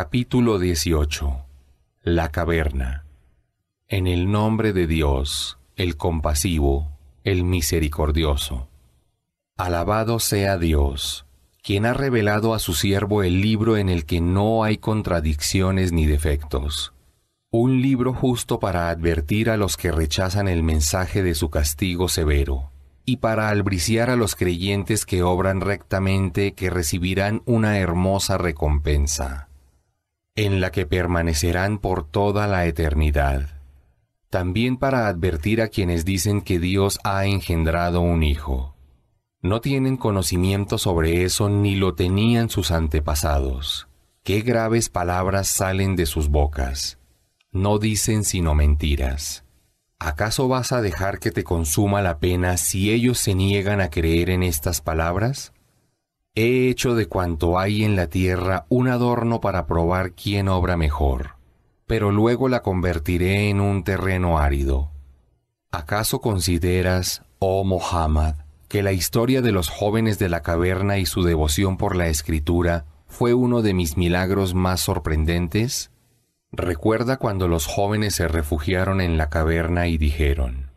Capítulo 18 La caverna En el nombre de Dios, el compasivo, el misericordioso. Alabado sea Dios, quien ha revelado a su siervo el libro en el que no hay contradicciones ni defectos. Un libro justo para advertir a los que rechazan el mensaje de su castigo severo, y para albriciar a los creyentes que obran rectamente que recibirán una hermosa recompensa en la que permanecerán por toda la eternidad. También para advertir a quienes dicen que Dios ha engendrado un hijo. No tienen conocimiento sobre eso ni lo tenían sus antepasados. Qué graves palabras salen de sus bocas. No dicen sino mentiras. ¿Acaso vas a dejar que te consuma la pena si ellos se niegan a creer en estas palabras? He hecho de cuanto hay en la tierra un adorno para probar quién obra mejor, pero luego la convertiré en un terreno árido. ¿Acaso consideras, oh Mohammed, que la historia de los jóvenes de la caverna y su devoción por la escritura fue uno de mis milagros más sorprendentes? Recuerda cuando los jóvenes se refugiaron en la caverna y dijeron,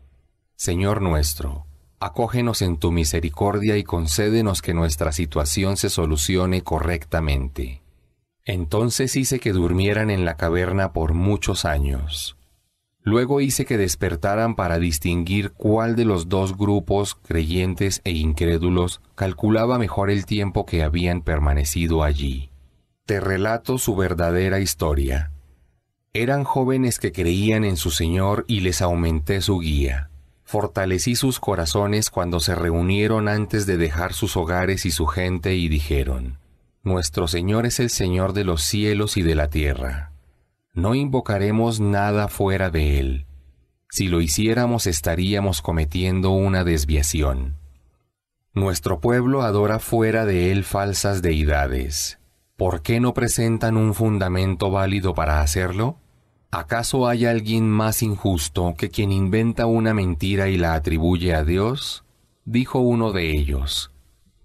Señor nuestro, acógenos en tu misericordia y concédenos que nuestra situación se solucione correctamente. Entonces hice que durmieran en la caverna por muchos años. Luego hice que despertaran para distinguir cuál de los dos grupos, creyentes e incrédulos, calculaba mejor el tiempo que habían permanecido allí. Te relato su verdadera historia. Eran jóvenes que creían en su Señor y les aumenté su guía fortalecí sus corazones cuando se reunieron antes de dejar sus hogares y su gente y dijeron, Nuestro Señor es el Señor de los cielos y de la tierra. No invocaremos nada fuera de Él. Si lo hiciéramos estaríamos cometiendo una desviación. Nuestro pueblo adora fuera de Él falsas deidades. ¿Por qué no presentan un fundamento válido para hacerlo? ¿Acaso hay alguien más injusto que quien inventa una mentira y la atribuye a Dios? Dijo uno de ellos,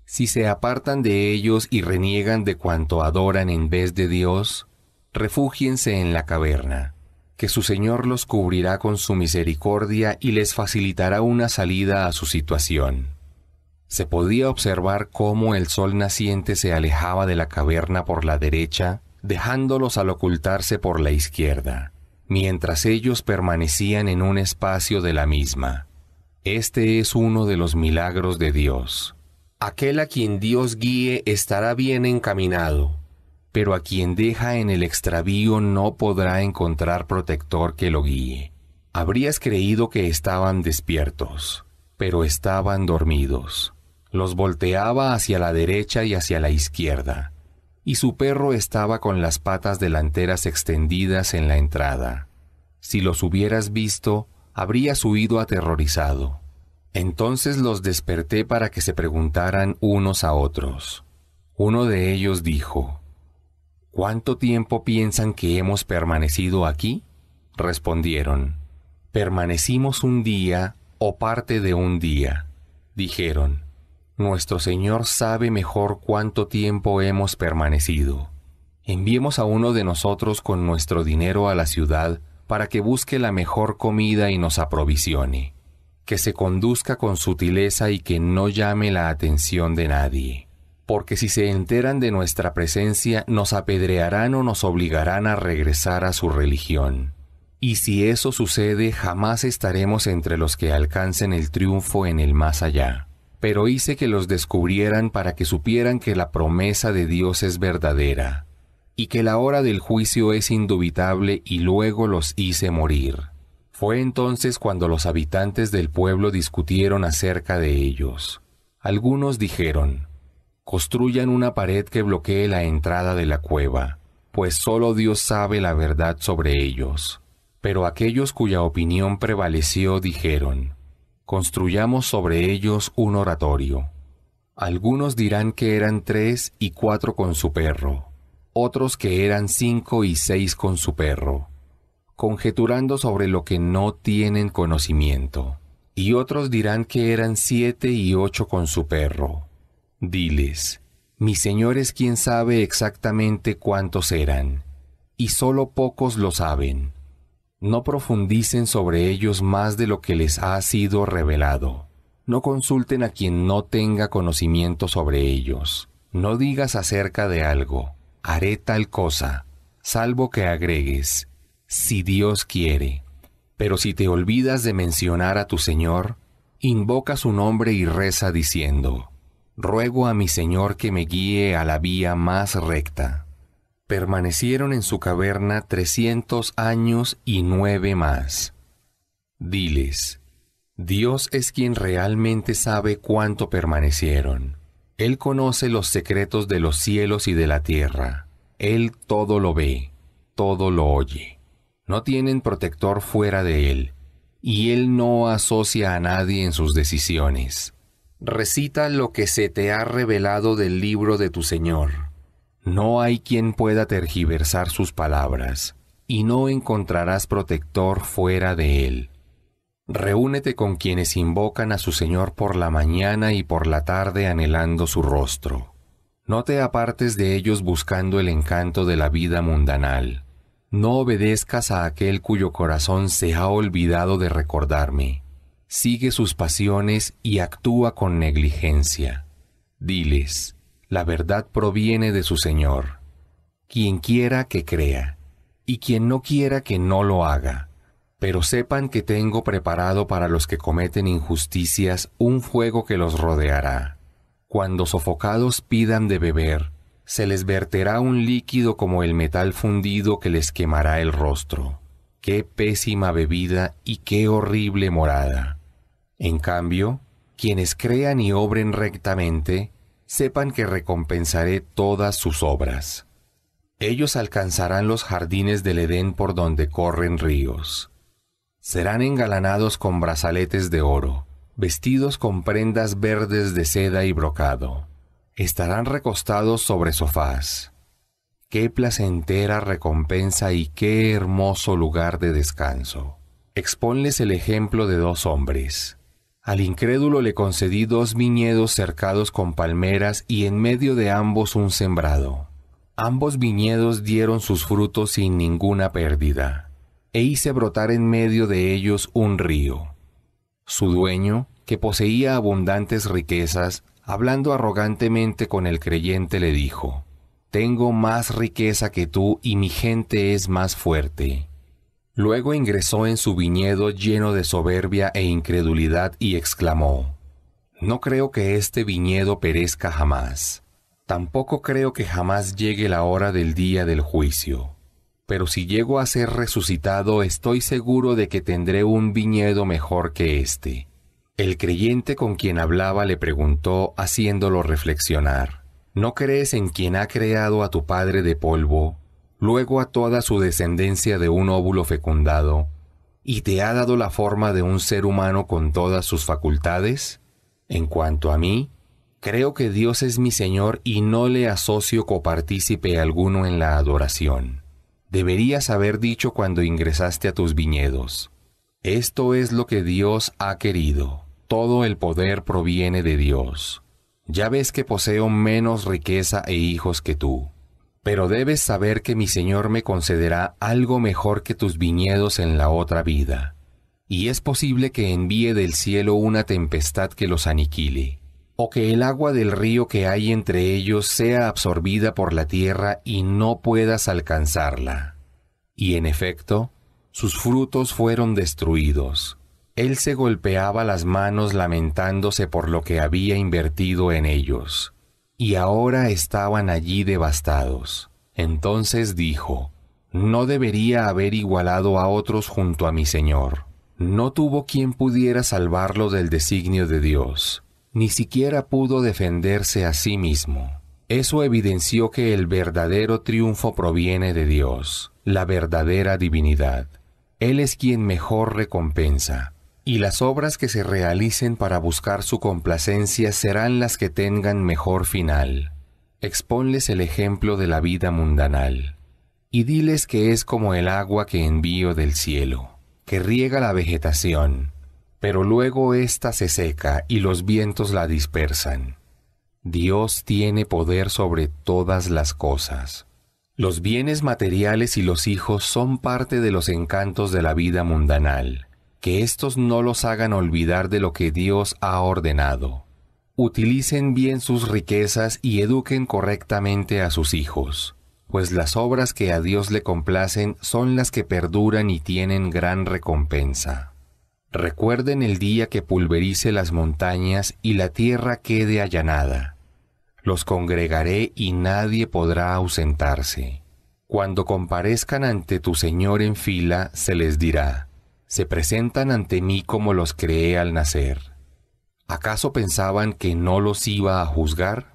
Si se apartan de ellos y reniegan de cuanto adoran en vez de Dios, refúgiense en la caverna, que su Señor los cubrirá con su misericordia y les facilitará una salida a su situación. Se podía observar cómo el sol naciente se alejaba de la caverna por la derecha, dejándolos al ocultarse por la izquierda mientras ellos permanecían en un espacio de la misma. Este es uno de los milagros de Dios. Aquel a quien Dios guíe estará bien encaminado, pero a quien deja en el extravío no podrá encontrar protector que lo guíe. Habrías creído que estaban despiertos, pero estaban dormidos. Los volteaba hacia la derecha y hacia la izquierda y su perro estaba con las patas delanteras extendidas en la entrada. Si los hubieras visto, habrías huido aterrorizado. Entonces los desperté para que se preguntaran unos a otros. Uno de ellos dijo, ¿Cuánto tiempo piensan que hemos permanecido aquí? Respondieron, Permanecimos un día o parte de un día. Dijeron, nuestro Señor sabe mejor cuánto tiempo hemos permanecido. Enviemos a uno de nosotros con nuestro dinero a la ciudad para que busque la mejor comida y nos aprovisione. Que se conduzca con sutileza y que no llame la atención de nadie. Porque si se enteran de nuestra presencia, nos apedrearán o nos obligarán a regresar a su religión. Y si eso sucede, jamás estaremos entre los que alcancen el triunfo en el más allá pero hice que los descubrieran para que supieran que la promesa de Dios es verdadera, y que la hora del juicio es indubitable y luego los hice morir. Fue entonces cuando los habitantes del pueblo discutieron acerca de ellos. Algunos dijeron, construyan una pared que bloquee la entrada de la cueva, pues solo Dios sabe la verdad sobre ellos. Pero aquellos cuya opinión prevaleció dijeron, construyamos sobre ellos un oratorio. Algunos dirán que eran tres y cuatro con su perro, otros que eran cinco y seis con su perro, conjeturando sobre lo que no tienen conocimiento. Y otros dirán que eran siete y ocho con su perro. Diles, mi Señor es quien sabe exactamente cuántos eran, y sólo pocos lo saben. No profundicen sobre ellos más de lo que les ha sido revelado. No consulten a quien no tenga conocimiento sobre ellos. No digas acerca de algo, haré tal cosa, salvo que agregues, si Dios quiere. Pero si te olvidas de mencionar a tu Señor, invoca su nombre y reza diciendo, Ruego a mi Señor que me guíe a la vía más recta permanecieron en su caverna trescientos años y nueve más. Diles, Dios es quien realmente sabe cuánto permanecieron. Él conoce los secretos de los cielos y de la tierra. Él todo lo ve, todo lo oye. No tienen protector fuera de Él, y Él no asocia a nadie en sus decisiones. Recita lo que se te ha revelado del libro de tu Señor no hay quien pueda tergiversar sus palabras, y no encontrarás protector fuera de él. Reúnete con quienes invocan a su Señor por la mañana y por la tarde anhelando su rostro. No te apartes de ellos buscando el encanto de la vida mundanal. No obedezcas a aquel cuyo corazón se ha olvidado de recordarme. Sigue sus pasiones y actúa con negligencia. Diles, la verdad proviene de su Señor. Quien quiera que crea, y quien no quiera que no lo haga. Pero sepan que tengo preparado para los que cometen injusticias un fuego que los rodeará. Cuando sofocados pidan de beber, se les verterá un líquido como el metal fundido que les quemará el rostro. Qué pésima bebida y qué horrible morada. En cambio, quienes crean y obren rectamente, sepan que recompensaré todas sus obras. Ellos alcanzarán los jardines del Edén por donde corren ríos. Serán engalanados con brazaletes de oro, vestidos con prendas verdes de seda y brocado. Estarán recostados sobre sofás. Qué placentera recompensa y qué hermoso lugar de descanso. Exponles el ejemplo de dos hombres al incrédulo le concedí dos viñedos cercados con palmeras y en medio de ambos un sembrado. Ambos viñedos dieron sus frutos sin ninguna pérdida, e hice brotar en medio de ellos un río. Su dueño, que poseía abundantes riquezas, hablando arrogantemente con el creyente, le dijo, Tengo más riqueza que tú y mi gente es más fuerte. Luego ingresó en su viñedo lleno de soberbia e incredulidad y exclamó, No creo que este viñedo perezca jamás. Tampoco creo que jamás llegue la hora del día del juicio. Pero si llego a ser resucitado, estoy seguro de que tendré un viñedo mejor que este. El creyente con quien hablaba le preguntó, haciéndolo reflexionar, ¿No crees en quien ha creado a tu padre de polvo luego a toda su descendencia de un óvulo fecundado, y te ha dado la forma de un ser humano con todas sus facultades? En cuanto a mí, creo que Dios es mi Señor y no le asocio copartícipe alguno en la adoración. Deberías haber dicho cuando ingresaste a tus viñedos. Esto es lo que Dios ha querido. Todo el poder proviene de Dios. Ya ves que poseo menos riqueza e hijos que tú pero debes saber que mi Señor me concederá algo mejor que tus viñedos en la otra vida. Y es posible que envíe del cielo una tempestad que los aniquile, o que el agua del río que hay entre ellos sea absorbida por la tierra y no puedas alcanzarla. Y en efecto, sus frutos fueron destruidos. Él se golpeaba las manos lamentándose por lo que había invertido en ellos y ahora estaban allí devastados. Entonces dijo, No debería haber igualado a otros junto a mi Señor. No tuvo quien pudiera salvarlo del designio de Dios, ni siquiera pudo defenderse a sí mismo. Eso evidenció que el verdadero triunfo proviene de Dios, la verdadera divinidad. Él es quien mejor recompensa, y las obras que se realicen para buscar su complacencia serán las que tengan mejor final. Exponles el ejemplo de la vida mundanal, y diles que es como el agua que envío del cielo, que riega la vegetación, pero luego ésta se seca y los vientos la dispersan. Dios tiene poder sobre todas las cosas. Los bienes materiales y los hijos son parte de los encantos de la vida mundanal que estos no los hagan olvidar de lo que Dios ha ordenado. Utilicen bien sus riquezas y eduquen correctamente a sus hijos, pues las obras que a Dios le complacen son las que perduran y tienen gran recompensa. Recuerden el día que pulverice las montañas y la tierra quede allanada. Los congregaré y nadie podrá ausentarse. Cuando comparezcan ante tu Señor en fila, se les dirá, se presentan ante mí como los creé al nacer. ¿Acaso pensaban que no los iba a juzgar?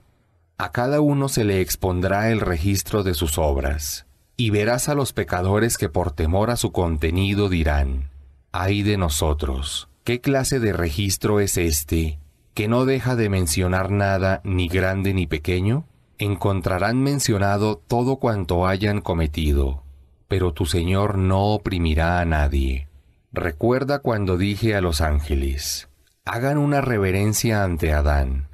A cada uno se le expondrá el registro de sus obras, y verás a los pecadores que por temor a su contenido dirán, ay de nosotros, ¿qué clase de registro es este, que no deja de mencionar nada ni grande ni pequeño? Encontrarán mencionado todo cuanto hayan cometido, pero tu Señor no oprimirá a nadie Recuerda cuando dije a los ángeles, hagan una reverencia ante Adán.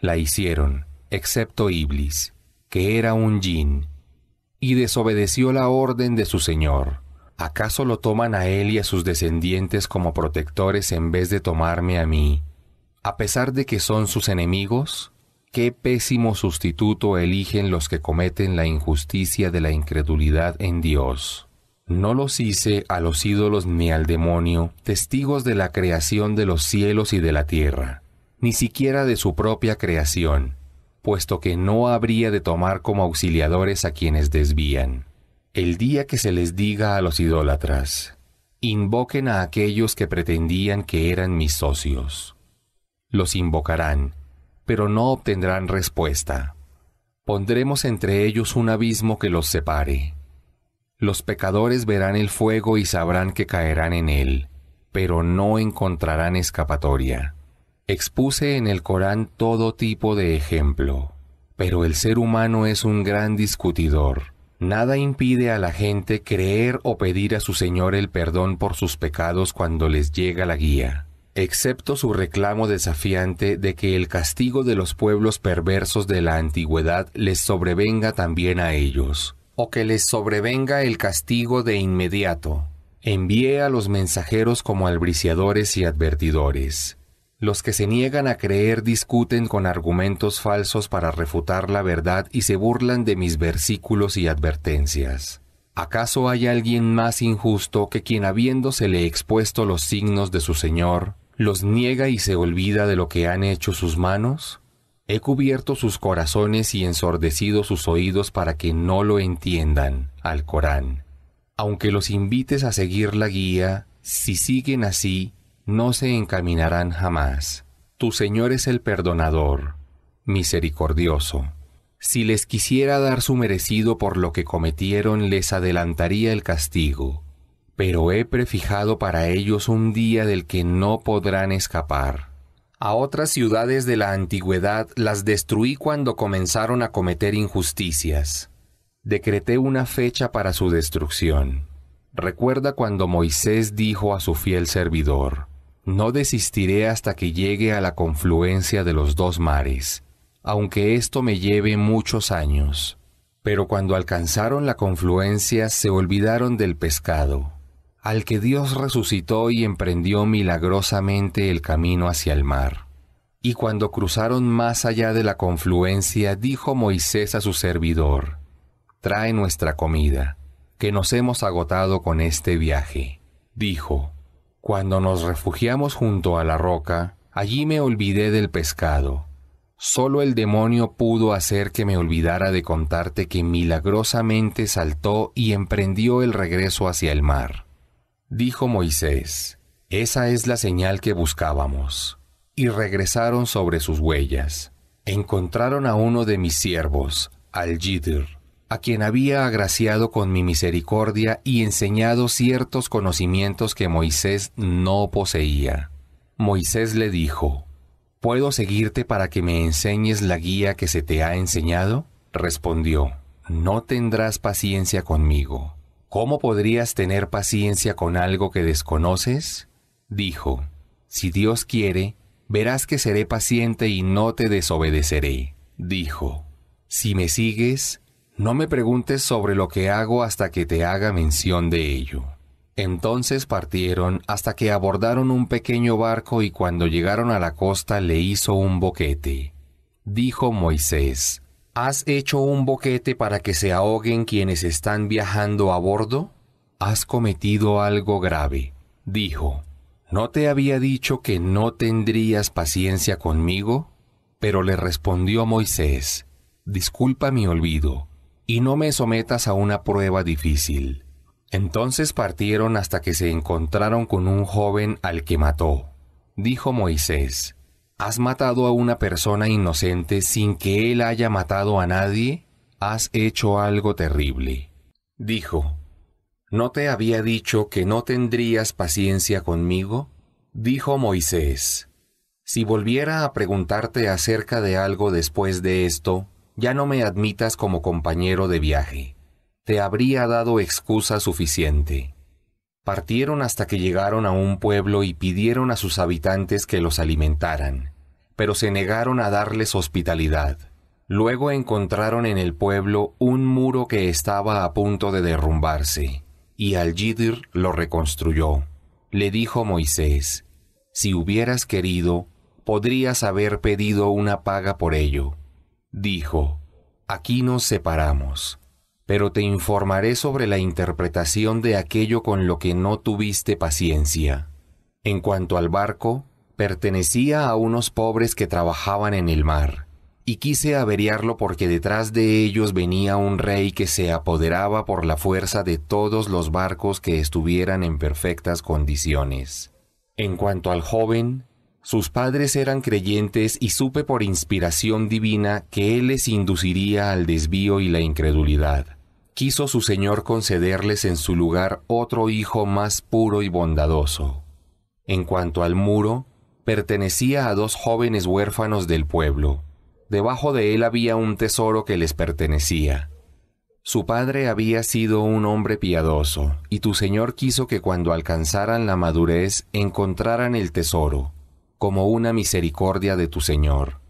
La hicieron, excepto Iblis, que era un jin, y desobedeció la orden de su Señor. ¿Acaso lo toman a él y a sus descendientes como protectores en vez de tomarme a mí, a pesar de que son sus enemigos? qué pésimo sustituto eligen los que cometen la injusticia de la incredulidad en Dios. No los hice a los ídolos ni al demonio, testigos de la creación de los cielos y de la tierra, ni siquiera de su propia creación, puesto que no habría de tomar como auxiliadores a quienes desvían. El día que se les diga a los idólatras, invoquen a aquellos que pretendían que eran mis socios. Los invocarán, pero no obtendrán respuesta. Pondremos entre ellos un abismo que los separe los pecadores verán el fuego y sabrán que caerán en él, pero no encontrarán escapatoria. Expuse en el Corán todo tipo de ejemplo, pero el ser humano es un gran discutidor. Nada impide a la gente creer o pedir a su Señor el perdón por sus pecados cuando les llega la guía, excepto su reclamo desafiante de que el castigo de los pueblos perversos de la antigüedad les sobrevenga también a ellos o que les sobrevenga el castigo de inmediato. Envíe a los mensajeros como albriciadores y advertidores. Los que se niegan a creer discuten con argumentos falsos para refutar la verdad y se burlan de mis versículos y advertencias. ¿Acaso hay alguien más injusto que quien habiéndosele expuesto los signos de su Señor, los niega y se olvida de lo que han hecho sus manos? He cubierto sus corazones y ensordecido sus oídos para que no lo entiendan al Corán. Aunque los invites a seguir la guía, si siguen así, no se encaminarán jamás. Tu Señor es el perdonador, misericordioso. Si les quisiera dar su merecido por lo que cometieron, les adelantaría el castigo, pero he prefijado para ellos un día del que no podrán escapar. A otras ciudades de la antigüedad las destruí cuando comenzaron a cometer injusticias. Decreté una fecha para su destrucción. Recuerda cuando Moisés dijo a su fiel servidor, No desistiré hasta que llegue a la confluencia de los dos mares, aunque esto me lleve muchos años. Pero cuando alcanzaron la confluencia se olvidaron del pescado al que Dios resucitó y emprendió milagrosamente el camino hacia el mar. Y cuando cruzaron más allá de la confluencia, dijo Moisés a su servidor, Trae nuestra comida, que nos hemos agotado con este viaje. Dijo, Cuando nos refugiamos junto a la roca, allí me olvidé del pescado. Solo el demonio pudo hacer que me olvidara de contarte que milagrosamente saltó y emprendió el regreso hacia el mar. Dijo Moisés, Esa es la señal que buscábamos. Y regresaron sobre sus huellas. Encontraron a uno de mis siervos, al Jidir, a quien había agraciado con mi misericordia y enseñado ciertos conocimientos que Moisés no poseía. Moisés le dijo, ¿Puedo seguirte para que me enseñes la guía que se te ha enseñado? Respondió, No tendrás paciencia conmigo ¿Cómo podrías tener paciencia con algo que desconoces? Dijo, Si Dios quiere, verás que seré paciente y no te desobedeceré. Dijo, Si me sigues, no me preguntes sobre lo que hago hasta que te haga mención de ello. Entonces partieron hasta que abordaron un pequeño barco y cuando llegaron a la costa le hizo un boquete. Dijo Moisés, ¿Has hecho un boquete para que se ahoguen quienes están viajando a bordo? Has cometido algo grave, dijo. ¿No te había dicho que no tendrías paciencia conmigo? Pero le respondió Moisés, Disculpa mi olvido, y no me sometas a una prueba difícil. Entonces partieron hasta que se encontraron con un joven al que mató. Dijo Moisés, ¿Has matado a una persona inocente sin que él haya matado a nadie? Has hecho algo terrible. Dijo, ¿no te había dicho que no tendrías paciencia conmigo? Dijo Moisés, si volviera a preguntarte acerca de algo después de esto, ya no me admitas como compañero de viaje. Te habría dado excusa suficiente. Partieron hasta que llegaron a un pueblo y pidieron a sus habitantes que los alimentaran, pero se negaron a darles hospitalidad. Luego encontraron en el pueblo un muro que estaba a punto de derrumbarse, y Al-Jidir lo reconstruyó. Le dijo Moisés, Si hubieras querido, podrías haber pedido una paga por ello. Dijo, Aquí nos separamos pero te informaré sobre la interpretación de aquello con lo que no tuviste paciencia. En cuanto al barco, pertenecía a unos pobres que trabajaban en el mar, y quise averiarlo porque detrás de ellos venía un rey que se apoderaba por la fuerza de todos los barcos que estuvieran en perfectas condiciones. En cuanto al joven, sus padres eran creyentes y supe por inspiración divina que él les induciría al desvío y la incredulidad quiso su Señor concederles en su lugar otro hijo más puro y bondadoso. En cuanto al muro, pertenecía a dos jóvenes huérfanos del pueblo. Debajo de él había un tesoro que les pertenecía. Su padre había sido un hombre piadoso, y tu Señor quiso que cuando alcanzaran la madurez encontraran el tesoro, como una misericordia de tu Señor.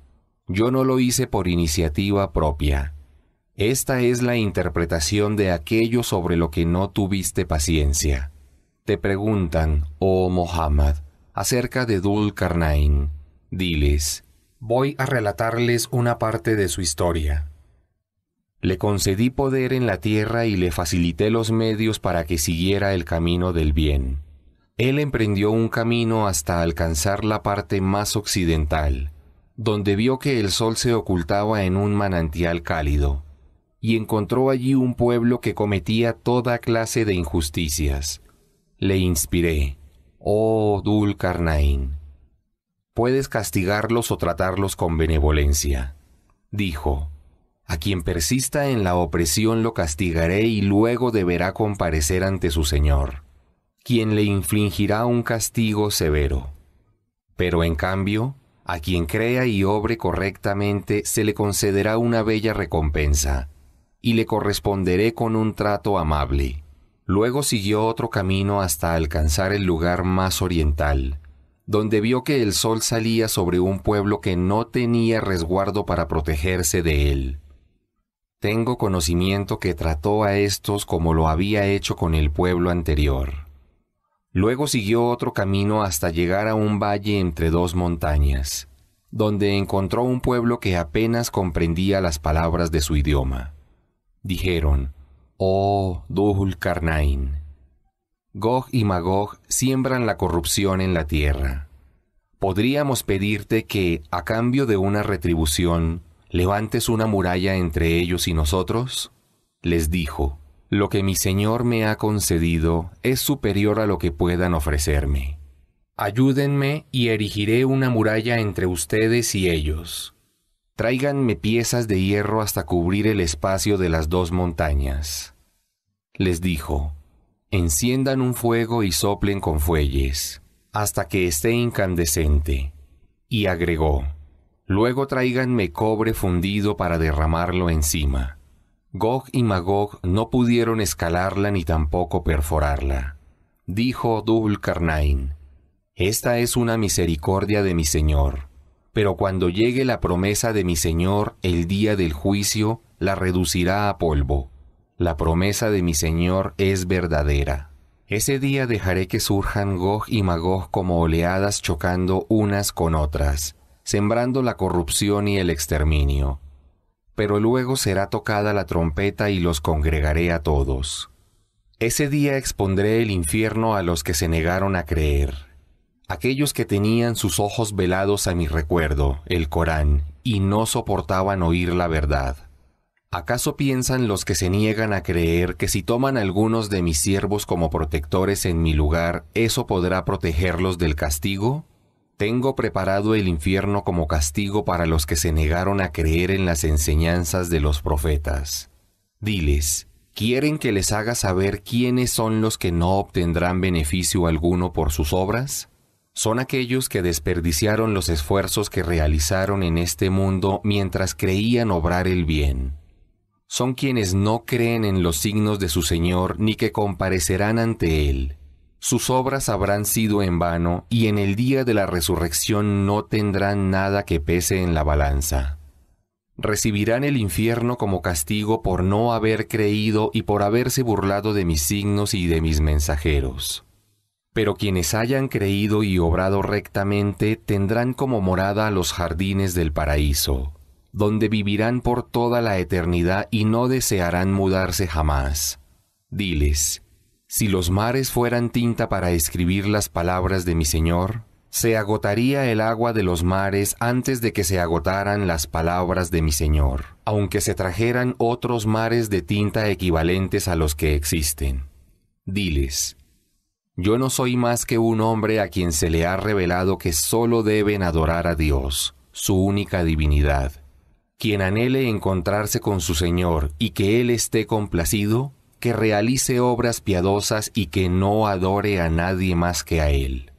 Yo no lo hice por iniciativa propia, esta es la interpretación de aquello sobre lo que no tuviste paciencia. Te preguntan, oh Mohammed, acerca de Dul Karnain. Diles, voy a relatarles una parte de su historia. Le concedí poder en la tierra y le facilité los medios para que siguiera el camino del bien. Él emprendió un camino hasta alcanzar la parte más occidental, donde vio que el sol se ocultaba en un manantial cálido y encontró allí un pueblo que cometía toda clase de injusticias. Le inspiré, oh Dulcarnaín! puedes castigarlos o tratarlos con benevolencia. Dijo, a quien persista en la opresión lo castigaré y luego deberá comparecer ante su Señor, quien le infligirá un castigo severo. Pero en cambio, a quien crea y obre correctamente se le concederá una bella recompensa y le corresponderé con un trato amable. Luego siguió otro camino hasta alcanzar el lugar más oriental, donde vio que el sol salía sobre un pueblo que no tenía resguardo para protegerse de él. Tengo conocimiento que trató a estos como lo había hecho con el pueblo anterior. Luego siguió otro camino hasta llegar a un valle entre dos montañas, donde encontró un pueblo que apenas comprendía las palabras de su idioma. Dijeron, Oh Karnain, Gog y Magog siembran la corrupción en la tierra. Podríamos pedirte que, a cambio de una retribución, levantes una muralla entre ellos y nosotros? Les dijo, Lo que mi Señor me ha concedido es superior a lo que puedan ofrecerme. Ayúdenme y erigiré una muralla entre ustedes y ellos Tráiganme piezas de hierro hasta cubrir el espacio de las dos montañas. Les dijo, Enciendan un fuego y soplen con fuelles, hasta que esté incandescente. Y agregó, Luego tráiganme cobre fundido para derramarlo encima. Gog y Magog no pudieron escalarla ni tampoco perforarla. Dijo Dulcarnain, Esta es una misericordia de mi Señor pero cuando llegue la promesa de mi Señor el día del juicio, la reducirá a polvo. La promesa de mi Señor es verdadera. Ese día dejaré que surjan Gog y Magog como oleadas chocando unas con otras, sembrando la corrupción y el exterminio. Pero luego será tocada la trompeta y los congregaré a todos. Ese día expondré el infierno a los que se negaron a creer aquellos que tenían sus ojos velados a mi recuerdo, el Corán, y no soportaban oír la verdad. ¿Acaso piensan los que se niegan a creer que si toman algunos de mis siervos como protectores en mi lugar, eso podrá protegerlos del castigo? Tengo preparado el infierno como castigo para los que se negaron a creer en las enseñanzas de los profetas. Diles, ¿quieren que les haga saber quiénes son los que no obtendrán beneficio alguno por sus obras? son aquellos que desperdiciaron los esfuerzos que realizaron en este mundo mientras creían obrar el bien. Son quienes no creen en los signos de su Señor ni que comparecerán ante Él. Sus obras habrán sido en vano y en el día de la resurrección no tendrán nada que pese en la balanza. Recibirán el infierno como castigo por no haber creído y por haberse burlado de mis signos y de mis mensajeros. Pero quienes hayan creído y obrado rectamente tendrán como morada los jardines del paraíso, donde vivirán por toda la eternidad y no desearán mudarse jamás. Diles, si los mares fueran tinta para escribir las palabras de mi Señor, se agotaría el agua de los mares antes de que se agotaran las palabras de mi Señor, aunque se trajeran otros mares de tinta equivalentes a los que existen. Diles, yo no soy más que un hombre a quien se le ha revelado que sólo deben adorar a Dios, su única divinidad. Quien anhele encontrarse con su Señor y que Él esté complacido, que realice obras piadosas y que no adore a nadie más que a Él.